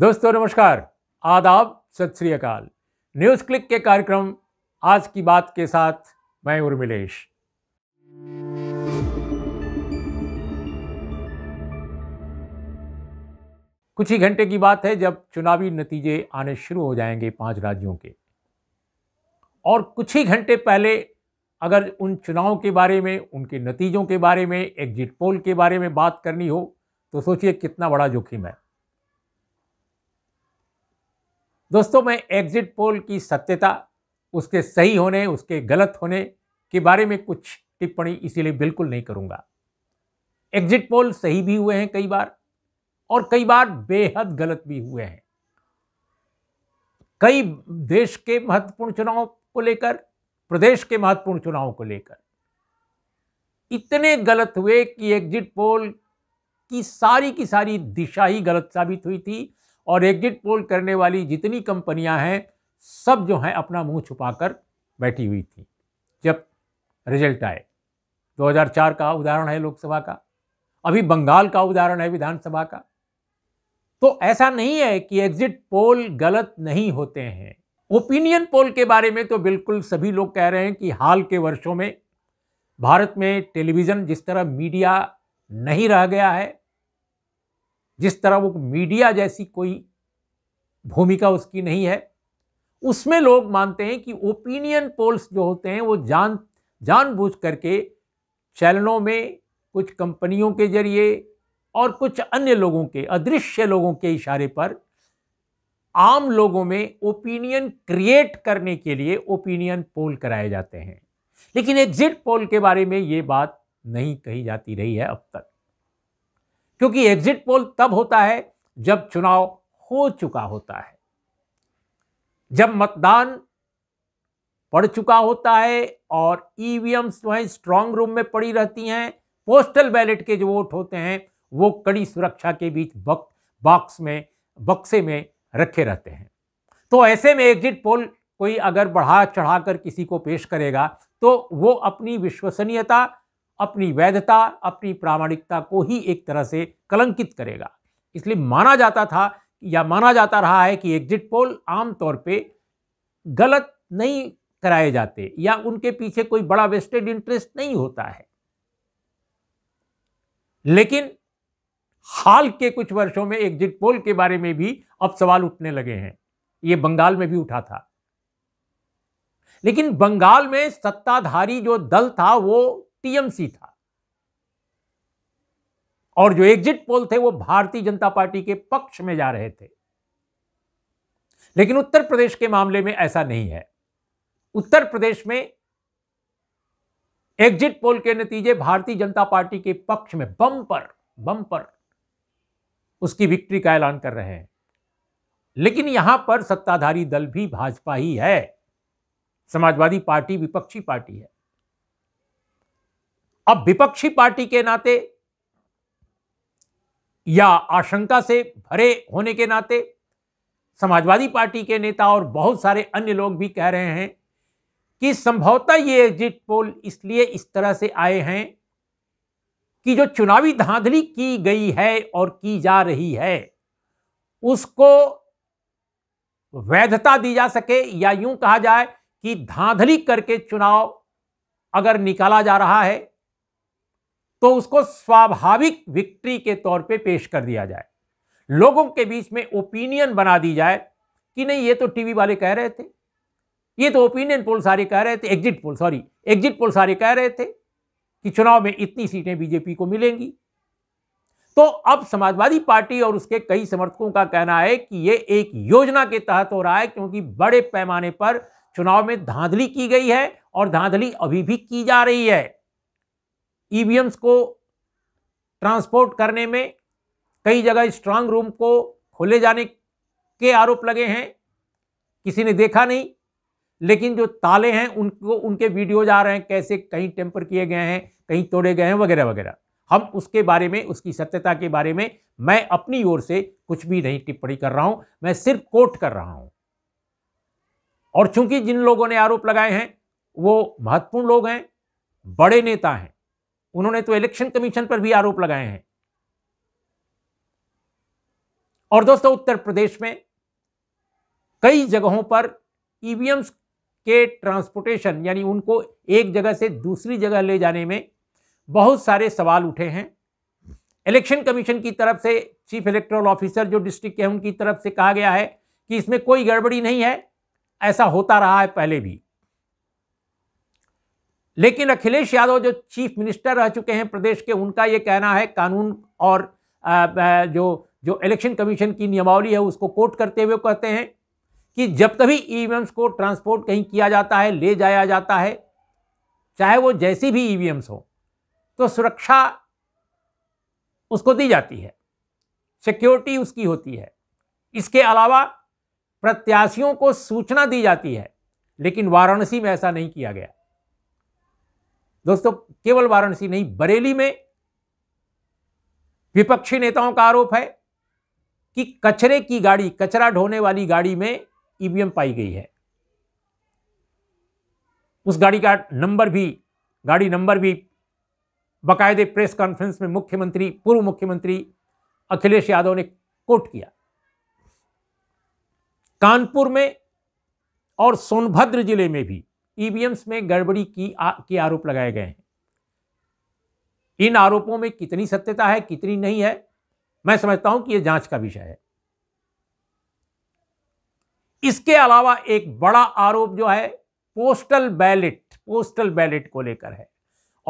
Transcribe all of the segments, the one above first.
दोस्तों नमस्कार आदाब सत श्री अकाल न्यूज़ क्लिक के कार्यक्रम आज की बात के साथ मैं उर्मिलेश कुछ ही घंटे की बात है जब चुनावी नतीजे आने शुरू हो जाएंगे पांच राज्यों के और कुछ ही घंटे पहले अगर उन चुनावों के बारे में उनके नतीजों के बारे में एग्जिट पोल के बारे में बात करनी हो तो सोचिए कितना बड़ा जोखिम है दोस्तों मैं एग्जिट पोल की सत्यता उसके सही होने उसके गलत होने के बारे में कुछ टिप्पणी इसीलिए बिल्कुल नहीं करूंगा एग्जिट पोल सही भी हुए हैं कई बार और कई बार बेहद गलत भी हुए हैं कई देश के महत्वपूर्ण चुनाव को लेकर प्रदेश के महत्वपूर्ण चुनाव को लेकर इतने गलत हुए कि एग्जिट पोल की सारी की सारी दिशा ही गलत साबित हुई थी और एग्जिट पोल करने वाली जितनी कंपनियां हैं सब जो हैं अपना मुंह छुपाकर बैठी हुई थी जब रिजल्ट आए 2004 का उदाहरण है लोकसभा का अभी बंगाल का उदाहरण है विधानसभा का तो ऐसा नहीं है कि एग्जिट पोल गलत नहीं होते हैं ओपिनियन पोल के बारे में तो बिल्कुल सभी लोग कह रहे हैं कि हाल के वर्षों में भारत में टेलीविज़न जिस तरह मीडिया नहीं रह गया है जिस तरह वो मीडिया जैसी कोई भूमिका उसकी नहीं है उसमें लोग मानते हैं कि ओपिनियन पोल्स जो होते हैं वो जान जानबूझ करके चैनलों में कुछ कंपनियों के जरिए और कुछ अन्य लोगों के अदृश्य लोगों के इशारे पर आम लोगों में ओपिनियन क्रिएट करने के लिए ओपिनियन पोल कराए जाते हैं लेकिन एग्जिट पोल के बारे में ये बात नहीं कही जाती रही है अब तक क्योंकि एग्जिट पोल तब होता है जब चुनाव हो चुका होता है जब मतदान पड़ चुका होता है और ईवीएम e जो स्ट्रांग रूम में पड़ी रहती हैं पोस्टल बैलेट के जो वोट होते हैं वो कड़ी सुरक्षा के बीच बक बॉक्स में बक्से में रखे रहते हैं तो ऐसे में एग्जिट पोल कोई अगर बढ़ा चढ़ाकर किसी को पेश करेगा तो वो अपनी विश्वसनीयता अपनी वैधता अपनी प्रामाणिकता को ही एक तरह से कलंकित करेगा इसलिए माना जाता था या माना जाता रहा है कि एग्जिट पोल आमतौर पे गलत नहीं कराए जाते या उनके पीछे कोई बड़ा वेस्टेड इंटरेस्ट नहीं होता है लेकिन हाल के कुछ वर्षों में एग्जिट पोल के बारे में भी अब सवाल उठने लगे हैं यह बंगाल में भी उठा था लेकिन बंगाल में सत्ताधारी जो दल था वो टीएमसी था और जो एग्जिट पोल थे वो भारतीय जनता पार्टी के पक्ष में जा रहे थे लेकिन उत्तर प्रदेश के मामले में ऐसा नहीं है उत्तर प्रदेश में एग्जिट पोल के नतीजे भारतीय जनता पार्टी के पक्ष में बम्पर बम्पर उसकी विक्ट्री का ऐलान कर रहे हैं लेकिन यहां पर सत्ताधारी दल भी भाजपा ही है समाजवादी पार्टी विपक्षी पार्टी है अब विपक्षी पार्टी के नाते या आशंका से भरे होने के नाते समाजवादी पार्टी के नेता और बहुत सारे अन्य लोग भी कह रहे हैं कि संभवतः ये एग्जिट पोल इसलिए इस तरह से आए हैं कि जो चुनावी धांधली की गई है और की जा रही है उसको वैधता दी जा सके या यूं कहा जाए कि धांधली करके चुनाव अगर निकाला जा रहा है तो उसको स्वाभाविक विक्ट्री के तौर पे पेश कर दिया जाए लोगों के बीच में ओपिनियन बना दी जाए कि नहीं ये तो टीवी वाले कह रहे थे ये तो ओपिनियन पोल सारे कह रहे थे exit poll sorry exit poll सारे कह रहे थे कि चुनाव में इतनी सीटें बीजेपी को मिलेंगी तो अब समाजवादी पार्टी और उसके कई समर्थकों का कहना है कि ये एक योजना के तहत हो रहा है क्योंकि बड़े पैमाने पर चुनाव में धांधली की गई है और धांधली अभी भी की जा रही है ईवीएम्स e को ट्रांसपोर्ट करने में कई जगह स्ट्रांग रूम को खोले जाने के आरोप लगे हैं किसी ने देखा नहीं लेकिन जो ताले हैं उनको उनके वीडियोज आ रहे हैं कैसे कहीं टेम्पर किए गए हैं कहीं तोड़े गए हैं वगैरह वगैरह हम उसके बारे में उसकी सत्यता के बारे में मैं अपनी ओर से कुछ भी नहीं टिप्पणी कर रहा हूं मैं सिर्फ कोट कर रहा हूं और चूंकि जिन लोगों ने आरोप लगाए हैं वो महत्वपूर्ण लोग हैं बड़े नेता हैं उन्होंने तो इलेक्शन कमीशन पर भी आरोप लगाए हैं और दोस्तों उत्तर प्रदेश में कई जगहों पर ईवीएम्स e के ट्रांसपोर्टेशन यानी उनको एक जगह से दूसरी जगह ले जाने में बहुत सारे सवाल उठे हैं इलेक्शन कमीशन की तरफ से चीफ इलेक्टोरल ऑफिसर जो डिस्ट्रिक्ट के हैं उनकी तरफ से कहा गया है कि इसमें कोई गड़बड़ी नहीं है ऐसा होता रहा है पहले भी लेकिन अखिलेश यादव जो चीफ मिनिस्टर रह चुके हैं प्रदेश के उनका ये कहना है कानून और जो जो इलेक्शन कमीशन की नियमावली है उसको कोर्ट करते हुए कहते हैं कि जब कभी ईवीएम्स e को ट्रांसपोर्ट कहीं किया जाता है ले जाया जाता है चाहे वो जैसी भी ईवीएम्स e हो तो सुरक्षा उसको दी जाती है सिक्योरिटी उसकी होती है इसके अलावा प्रत्याशियों को सूचना दी जाती है लेकिन वाराणसी में ऐसा नहीं किया गया दोस्तों केवल वाराणसी नहीं बरेली में विपक्षी नेताओं का आरोप है कि कचरे की गाड़ी कचरा ढोने वाली गाड़ी में ईवीएम e पाई गई है उस गाड़ी का नंबर भी गाड़ी नंबर भी बाकायदे प्रेस कॉन्फ्रेंस में मुख्यमंत्री पूर्व मुख्यमंत्री अखिलेश यादव ने कोट किया कानपुर में और सोनभद्र जिले में भी ईवीएम्स में गड़बड़ी की आ, के आरोप लगाए गए हैं इन आरोपों में कितनी सत्यता है कितनी नहीं है मैं समझता हूं कि यह जांच का विषय है इसके अलावा एक बड़ा आरोप जो है पोस्टल बैलेट पोस्टल बैलेट को लेकर है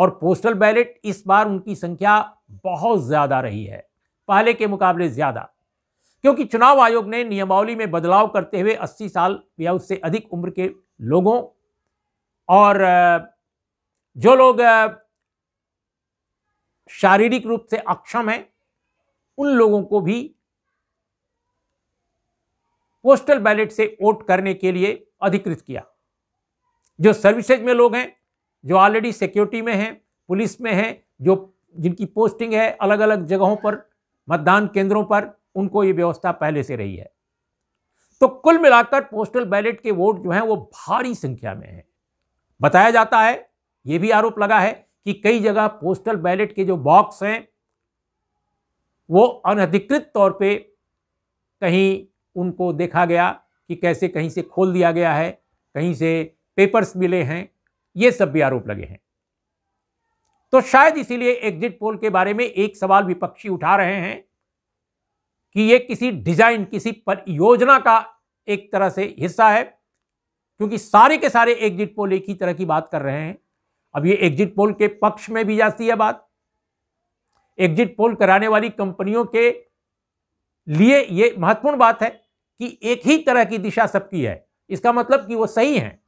और पोस्टल बैलेट इस बार उनकी संख्या बहुत ज़्यादा रही है पहले के मुकाबले ज़्यादा क्योंकि चुनाव आयोग ने नियमावली में बदलाव करते हुए 80 साल या उससे अधिक उम्र के लोगों और जो लोग शारीरिक रूप से अक्षम हैं उन लोगों को भी पोस्टल बैलेट से वोट करने के लिए अधिकृत किया जो सर्विसेज में लोग हैं जो ऑलरेडी सिक्योरिटी में हैं पुलिस में हैं जो जिनकी पोस्टिंग है अलग अलग जगहों पर मतदान केंद्रों पर उनको ये व्यवस्था पहले से रही है तो कुल मिलाकर पोस्टल बैलेट के वोट जो हैं वो भारी संख्या में हैं बताया जाता है ये भी आरोप लगा है कि कई जगह पोस्टल बैलेट के जो बॉक्स हैं वो अनधिकृत तौर पे कहीं उनको देखा गया कि कैसे कहीं से खोल दिया गया है कहीं से पेपर्स मिले हैं ये सब भी आरोप लगे हैं तो शायद इसीलिए एग्जिट पोल के बारे में एक सवाल विपक्षी उठा रहे हैं कि ये किसी डिजाइन किसी परियोजना का एक तरह से हिस्सा है क्योंकि सारे के सारे एग्जिट पोल एक ही तरह की बात कर रहे हैं अब ये एग्जिट पोल के पक्ष में भी जाती है बात एग्जिट पोल कराने वाली कंपनियों के लिए ये महत्वपूर्ण बात है कि एक ही तरह की दिशा सबकी है इसका मतलब कि वो सही हैं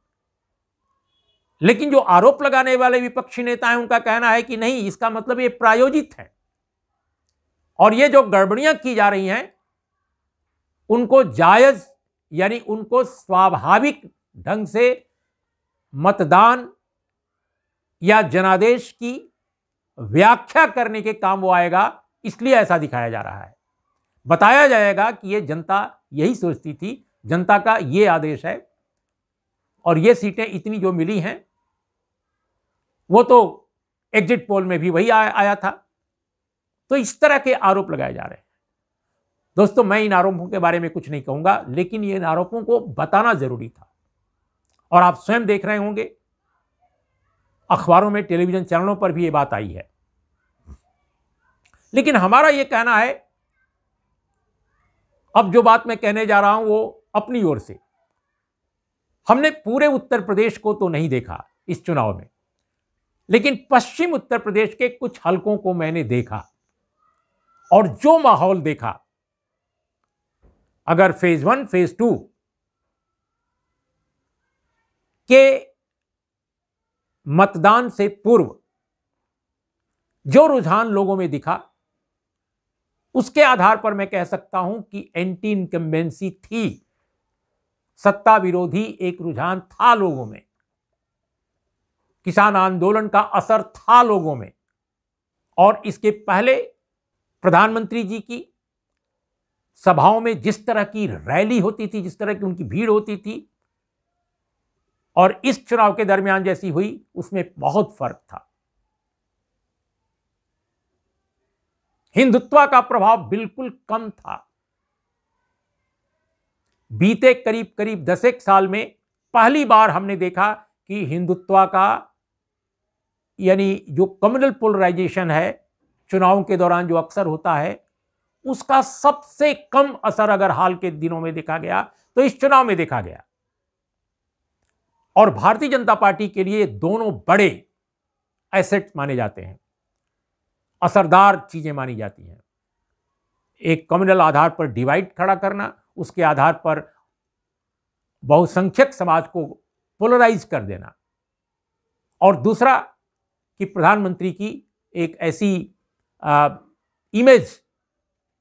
लेकिन जो आरोप लगाने वाले विपक्षी नेता हैं उनका कहना है कि नहीं इसका मतलब ये प्रायोजित है और ये जो गड़बड़ियां की जा रही हैं उनको जायज यानी उनको स्वाभाविक ढंग से मतदान या जनादेश की व्याख्या करने के काम वो आएगा इसलिए ऐसा दिखाया जा रहा है बताया जाएगा कि ये जनता यही सोचती थी जनता का ये आदेश है और ये सीटें इतनी जो मिली हैं वो तो एग्जिट पोल में भी वही आ, आया था तो इस तरह के आरोप लगाए जा रहे हैं दोस्तों मैं इन आरोपों के बारे में कुछ नहीं कहूंगा लेकिन इन आरोपों को बताना ज़रूरी था और आप स्वयं देख रहे होंगे अखबारों में टेलीविजन चैनलों पर भी ये बात आई है लेकिन हमारा ये कहना है अब जो बात मैं कहने जा रहा हूं वो अपनी ओर से हमने पूरे उत्तर प्रदेश को तो नहीं देखा इस चुनाव में लेकिन पश्चिम उत्तर प्रदेश के कुछ हलकों को मैंने देखा और जो माहौल देखा अगर फेज वन फेज टू के मतदान से पूर्व जो रुझान लोगों में दिखा उसके आधार पर मैं कह सकता हूं कि एंटी इनकम्बेंसी थी सत्ता विरोधी एक रुझान था लोगों में किसान आंदोलन का असर था लोगों में और इसके पहले प्रधानमंत्री जी की सभाओं में जिस तरह की रैली होती थी जिस तरह की उनकी भीड़ होती थी और इस चुनाव के दरमियान जैसी हुई उसमें बहुत फर्क था हिंदुत्व का प्रभाव बिल्कुल कम था बीते करीब करीब दस एक साल में पहली बार हमने देखा कि हिंदुत्व का यानी जो कम्युनल पोलराइजेशन है चुनाव के दौरान जो अक्सर होता है उसका सबसे कम असर अगर हाल के दिनों में देखा गया तो इस चुनाव में देखा गया और भारतीय जनता पार्टी के लिए दोनों बड़े एसेट माने जाते हैं असरदार चीज़ें मानी जाती हैं एक कम्युनल आधार पर डिवाइड खड़ा करना उसके आधार पर बहुसंख्यक समाज को पोलराइज कर देना और दूसरा कि प्रधानमंत्री की एक ऐसी आ, इमेज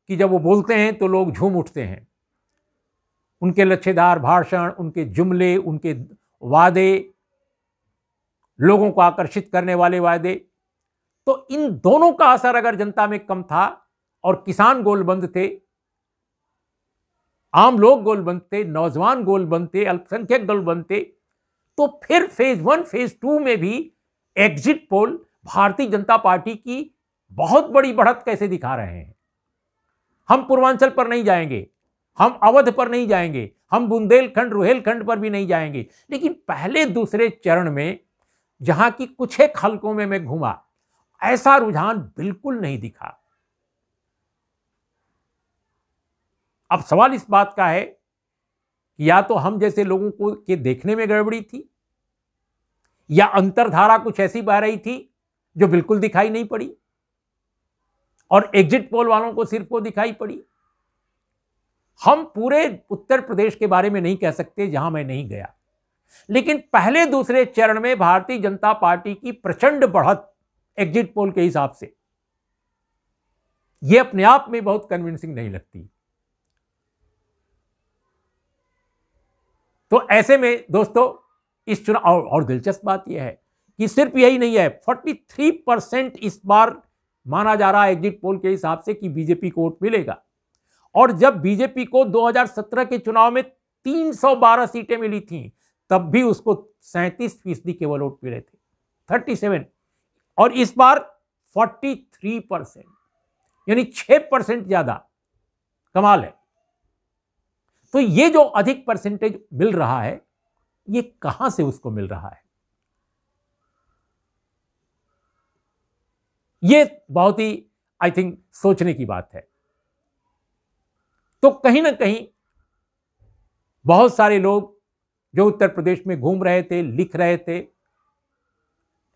कि जब वो बोलते हैं तो लोग झूम उठते हैं उनके लच्छेदार भाषण उनके जुमले उनके वादे लोगों को आकर्षित करने वाले वादे तो इन दोनों का असर अगर जनता में कम था और किसान गोलबंद थे आम लोग गोलबंद थे नौजवान गोलबंद थे अल्पसंख्यक गोलबंद थे तो फिर फेज वन फेज टू में भी एग्जिट पोल भारतीय जनता पार्टी की बहुत बड़ी बढ़त कैसे दिखा रहे हैं हम पूर्वांचल पर नहीं जाएंगे हम अवध पर नहीं जाएंगे हम बुंदेलखंड रुहेलखंड पर भी नहीं जाएंगे लेकिन पहले दूसरे चरण में जहां की कुछ एक हल्कों में मैं घूमा ऐसा रुझान बिल्कुल नहीं दिखा अब सवाल इस बात का है कि या तो हम जैसे लोगों को के देखने में गड़बड़ी थी या अंतरधारा कुछ ऐसी बह रही थी जो बिल्कुल दिखाई नहीं पड़ी और एग्जिट पोल वालों को सिर्फ वो दिखाई पड़ी हम पूरे उत्तर प्रदेश के बारे में नहीं कह सकते जहां मैं नहीं गया लेकिन पहले दूसरे चरण में भारतीय जनता पार्टी की प्रचंड बढ़त एग्जिट पोल के हिसाब से यह अपने आप में बहुत कन्विंसिंग नहीं लगती तो ऐसे में दोस्तों इस चुनाव और, और दिलचस्प बात यह है कि सिर्फ यही नहीं है 43 परसेंट इस बार माना जा रहा है एग्जिट पोल के हिसाब से कि बीजेपी को वोट मिलेगा और जब बीजेपी को 2017 के चुनाव में 312 सीटें मिली थी तब भी उसको सैंतीस फीसदी केवल वोट मिले थे थर्टी सेवन और इस बार फोर्टी थ्री परसेंट यानी छह परसेंट ज्यादा कमाल है तो ये जो अधिक परसेंटेज मिल रहा है ये कहां से उसको मिल रहा है ये बहुत ही आई थिंक सोचने की बात है तो कहीं ना कहीं बहुत सारे लोग जो उत्तर प्रदेश में घूम रहे थे लिख रहे थे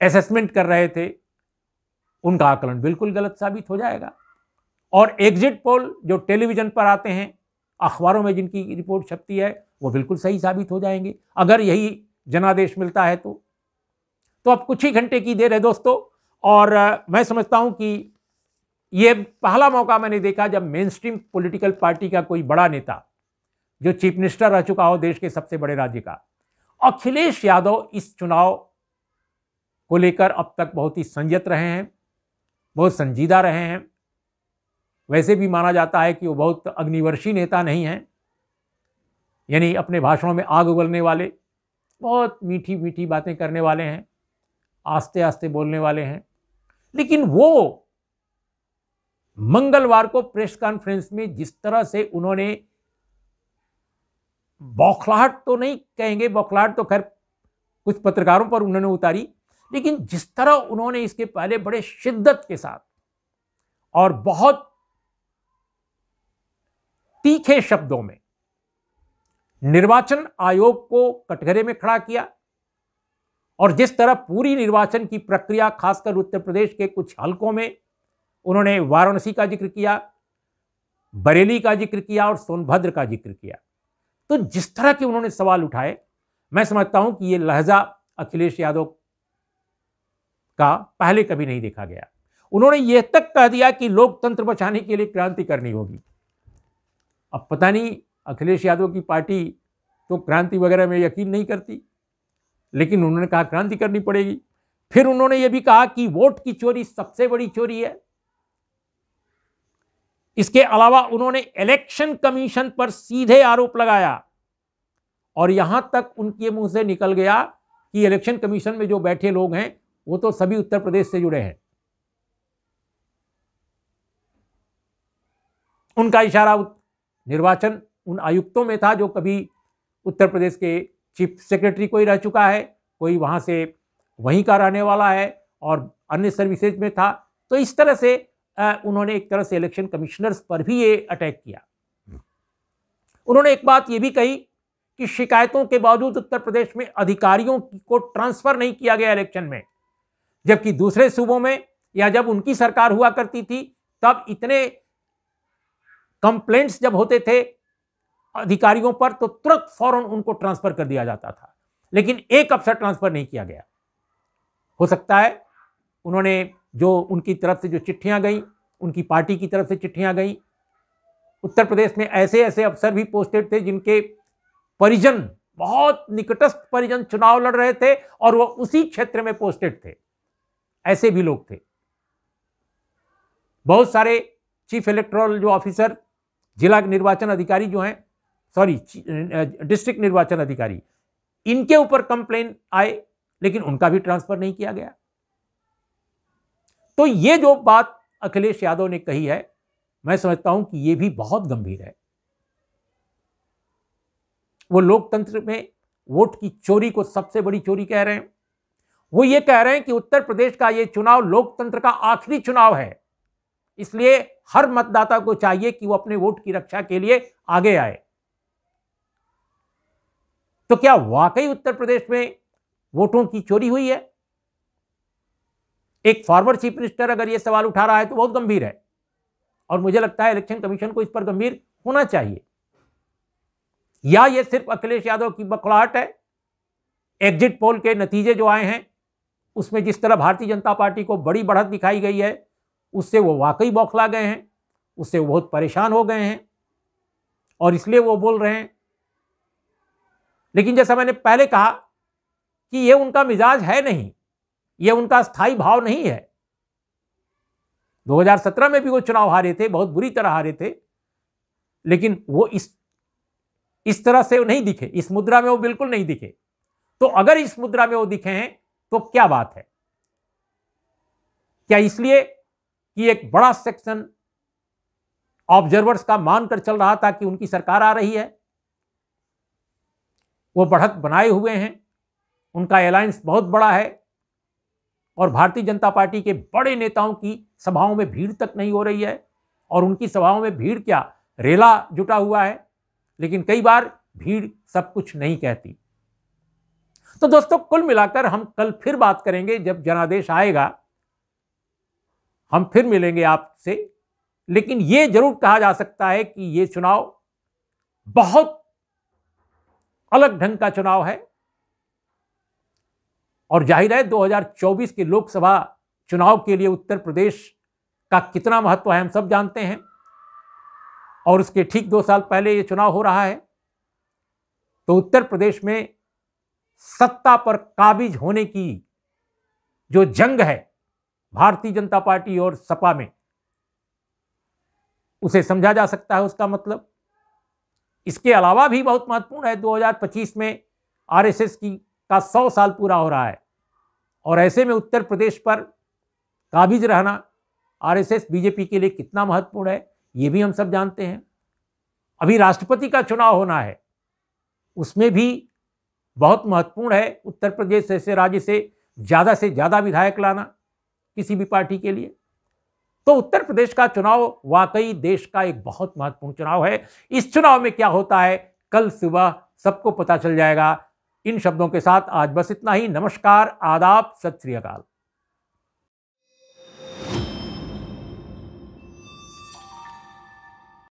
असेसमेंट कर रहे थे उनका आकलन बिल्कुल गलत साबित हो जाएगा और एग्जिट पोल जो टेलीविजन पर आते हैं अखबारों में जिनकी रिपोर्ट छपती है वो बिल्कुल सही साबित हो जाएंगे अगर यही जनादेश मिलता है तो तो अब कुछ ही घंटे की देर है दोस्तों और मैं समझता हूं कि ये पहला मौका मैंने देखा जब मेन स्ट्रीम पोलिटिकल पार्टी का कोई बड़ा नेता जो चीफ मिनिस्टर रह चुका हो देश के सबसे बड़े राज्य का अखिलेश यादव इस चुनाव को लेकर अब तक बहुत ही संयत रहे हैं बहुत संजीदा रहे हैं वैसे भी माना जाता है कि वो बहुत अग्निवर्षी नेता नहीं हैं यानी अपने भाषणों में आग उगलने वाले बहुत मीठी मीठी बातें करने वाले हैं आस्ते आस्ते बोलने वाले हैं लेकिन वो मंगलवार को प्रेस कॉन्फ्रेंस में जिस तरह से उन्होंने बौखलाहट तो नहीं कहेंगे बौखलाहट तो खैर कुछ पत्रकारों पर उन्होंने उतारी लेकिन जिस तरह उन्होंने इसके पहले बड़े शिद्दत के साथ और बहुत तीखे शब्दों में निर्वाचन आयोग को कटघरे में खड़ा किया और जिस तरह पूरी निर्वाचन की प्रक्रिया खासकर उत्तर प्रदेश के कुछ हलकों में उन्होंने वाराणसी का जिक्र किया बरेली का जिक्र किया और सोनभद्र का जिक्र किया तो जिस तरह के उन्होंने सवाल उठाए मैं समझता हूं कि यह लहजा अखिलेश यादव का पहले कभी नहीं देखा गया उन्होंने यह तक कह दिया कि लोकतंत्र बचाने के लिए क्रांति करनी होगी अब पता नहीं अखिलेश यादव की पार्टी तो क्रांति वगैरह में यकीन नहीं करती लेकिन उन्होंने कहा क्रांति करनी पड़ेगी फिर उन्होंने यह भी कहा कि वोट की चोरी सबसे बड़ी चोरी है इसके अलावा उन्होंने इलेक्शन कमीशन पर सीधे आरोप लगाया और यहां तक उनके मुंह से निकल गया कि इलेक्शन कमीशन में जो बैठे लोग हैं वो तो सभी उत्तर प्रदेश से जुड़े हैं उनका इशारा निर्वाचन उन आयुक्तों में था जो कभी उत्तर प्रदेश के चीफ सेक्रेटरी कोई रह चुका है कोई वहां से वहीं का रहने वाला है और अन्य सर्विसेज में था तो इस तरह से उन्होंने एक तरह से इलेक्शन कमिश्नर्स पर भी ये अटैक किया उन्होंने एक बात ये भी कही कि शिकायतों के बावजूद उत्तर प्रदेश में अधिकारियों को ट्रांसफर नहीं किया गया इलेक्शन में जबकि दूसरे सूबों में या जब उनकी सरकार हुआ करती थी तब इतने कंप्लेंट्स जब होते थे अधिकारियों पर तो तुरंत फौरन उनको ट्रांसफर कर दिया जाता था लेकिन एक अफसर ट्रांसफर नहीं किया गया हो सकता है उन्होंने जो उनकी तरफ से जो चिट्ठियाँ गईं उनकी पार्टी की तरफ से चिट्ठियाँ गईं उत्तर प्रदेश में ऐसे ऐसे अफसर भी पोस्टेड थे जिनके परिजन बहुत निकटस्थ परिजन चुनाव लड़ रहे थे और वह उसी क्षेत्र में पोस्टेड थे ऐसे भी लोग थे बहुत सारे चीफ इलेक्ट्रल जो ऑफिसर जिला निर्वाचन अधिकारी जो हैं सॉरी डिस्ट्रिक्ट निर्वाचन अधिकारी इनके ऊपर कंप्लेन आए लेकिन उनका भी ट्रांसफर नहीं किया गया तो ये जो बात अखिलेश यादव ने कही है मैं समझता हूं कि ये भी बहुत गंभीर है वो लोकतंत्र में वोट की चोरी को सबसे बड़ी चोरी कह रहे हैं वो ये कह रहे हैं कि उत्तर प्रदेश का ये चुनाव लोकतंत्र का आखिरी चुनाव है इसलिए हर मतदाता को चाहिए कि वो अपने वोट की रक्षा के लिए आगे आए तो क्या वाकई उत्तर प्रदेश में वोटों की चोरी हुई है एक फॉर्मर चीफ मिनिस्टर अगर ये सवाल उठा रहा है तो बहुत गंभीर है और मुझे लगता है इलेक्शन कमीशन को इस पर गंभीर होना चाहिए या ये सिर्फ अखिलेश यादव की बकलाहट है एग्जिट पोल के नतीजे जो आए हैं उसमें जिस तरह भारतीय जनता पार्टी को बड़ी बढ़त दिखाई गई है उससे वो वाकई बौखला गए हैं उससे वो बहुत परेशान हो गए हैं और इसलिए वो बोल रहे हैं लेकिन जैसा मैंने पहले कहा कि ये उनका मिजाज है नहीं यह उनका स्थायी भाव नहीं है 2017 में भी वो चुनाव हारे थे बहुत बुरी तरह हारे थे लेकिन वो इस इस तरह से नहीं दिखे इस मुद्रा में वो बिल्कुल नहीं दिखे तो अगर इस मुद्रा में वो दिखे हैं तो क्या बात है क्या इसलिए कि एक बड़ा सेक्शन ऑब्जर्वर्स का मानकर चल रहा था कि उनकी सरकार आ रही है वो बढ़त बनाए हुए हैं उनका अलायंस बहुत बड़ा है और भारतीय जनता पार्टी के बड़े नेताओं की सभाओं में भीड़ तक नहीं हो रही है और उनकी सभाओं में भीड़ क्या रेला जुटा हुआ है लेकिन कई बार भीड़ सब कुछ नहीं कहती तो दोस्तों कुल मिलाकर हम कल फिर बात करेंगे जब जनादेश आएगा हम फिर मिलेंगे आपसे लेकिन ये जरूर कहा जा सकता है कि ये चुनाव बहुत अलग ढंग का चुनाव है और जाहिर है 2024 के लोकसभा चुनाव के लिए उत्तर प्रदेश का कितना महत्व है हम सब जानते हैं और उसके ठीक दो साल पहले ये चुनाव हो रहा है तो उत्तर प्रदेश में सत्ता पर काबिज होने की जो जंग है भारतीय जनता पार्टी और सपा में उसे समझा जा सकता है उसका मतलब इसके अलावा भी बहुत महत्वपूर्ण है 2025 में आरएसएस की का सौ साल पूरा हो रहा है और ऐसे में उत्तर प्रदेश पर काबिज रहना आरएसएस बीजेपी के लिए कितना महत्वपूर्ण है ये भी हम सब जानते हैं अभी राष्ट्रपति का चुनाव होना है उसमें भी बहुत महत्वपूर्ण है उत्तर प्रदेश जैसे राज्य से ज़्यादा से ज़्यादा विधायक लाना किसी भी पार्टी के लिए तो उत्तर प्रदेश का चुनाव वाकई देश का एक बहुत महत्वपूर्ण चुनाव है इस चुनाव में क्या होता है कल सुबह सबको पता चल जाएगा इन शब्दों के साथ आज बस इतना ही नमस्कार आदाब सत श्रीकाल